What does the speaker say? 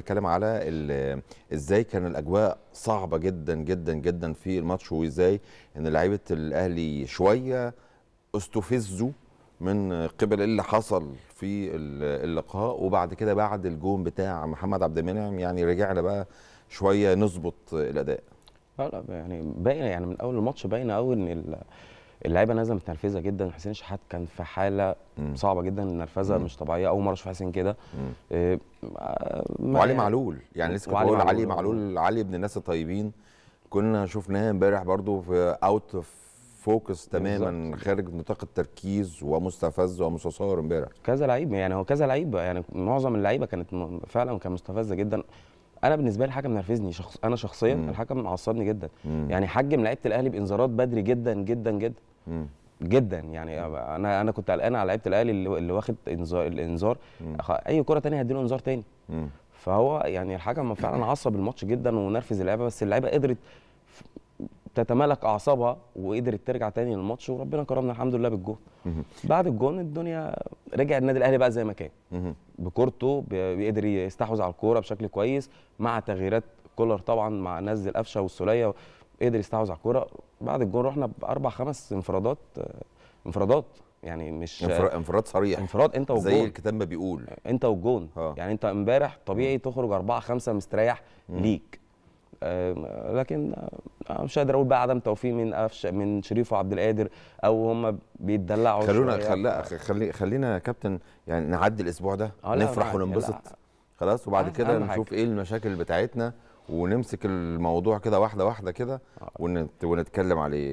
نتكلم على ازاي كان الاجواء صعبه جدا جدا جدا في الماتش وازاي ان لعيبه الاهلي شويه استفزوا من قبل اللي حصل في اللقاء وبعد كده بعد الجون بتاع محمد عبد المنعم يعني رجعنا بقى شويه نظبط الاداء لا لا يعني باينه يعني من اول الماتش باينه قوي ان اللعيبه نازله متنرفزه جدا حسين شحات كان في حاله مم. صعبه جدا النرفزه مش طبيعيه اول مره اشوف حسين كده آه، وعلي معلول يعني لسه كنت بقول علي معلول علي ابن الناس الطيبين كنا شفناه امبارح برضو في اوت اوف فوكس تماما بالزبط. خارج نطاق التركيز ومستفز ومستصغر امبارح كذا لعيب يعني هو كذا لعيب يعني معظم اللعيبه كانت فعلا كان مستفزه جدا انا بالنسبه لي الحكم نرفزني شخص انا شخصيا مم. الحكم عصبني جدا مم. يعني حجم لعيبه الاهلي بانذارات بدري جدا جدا جدا جدا يعني انا انا كنت قلقان على لعيبه الاهلي اللي واخد انذار الانذار اي كره ثانيه هديله انذار ثاني فهو يعني الحكم فعلا عصب الماتش جدا ونرفز اللعيبه بس اللعيبه قدرت تتمالك اعصابها وقدرت ترجع تاني للماتش وربنا كرمنا الحمد لله بالجول بعد الجول الدنيا رجع النادي الاهلي بقى زي ما كان بكورته بيقدر يستحوذ على الكوره بشكل كويس مع تغييرات كولر طبعا مع نزل قفشه والسوليه قدر يستحوذ على الكوره بعد الجون رحنا باربع خمس انفرادات انفرادات يعني مش انفراد صريح انفراد انت والجون زي الكتاب ما بيقول انت والجون ها. اه. يعني انت امبارح طبيعي تخرج اربعه خمسه مستريح م. ليك لكن مش قادر اقول بقى عدم توفيق من أفش من شريف وعبد القادر او هم بيتدلعوا خلونا خل... خلي خلينا يا كابتن يعني نعدي الاسبوع ده اه نفرح وننبسط خلاص وبعد كده نشوف حاجة. ايه المشاكل بتاعتنا ونمسك الموضوع كده واحده واحده كده آه. ونتكلم عليه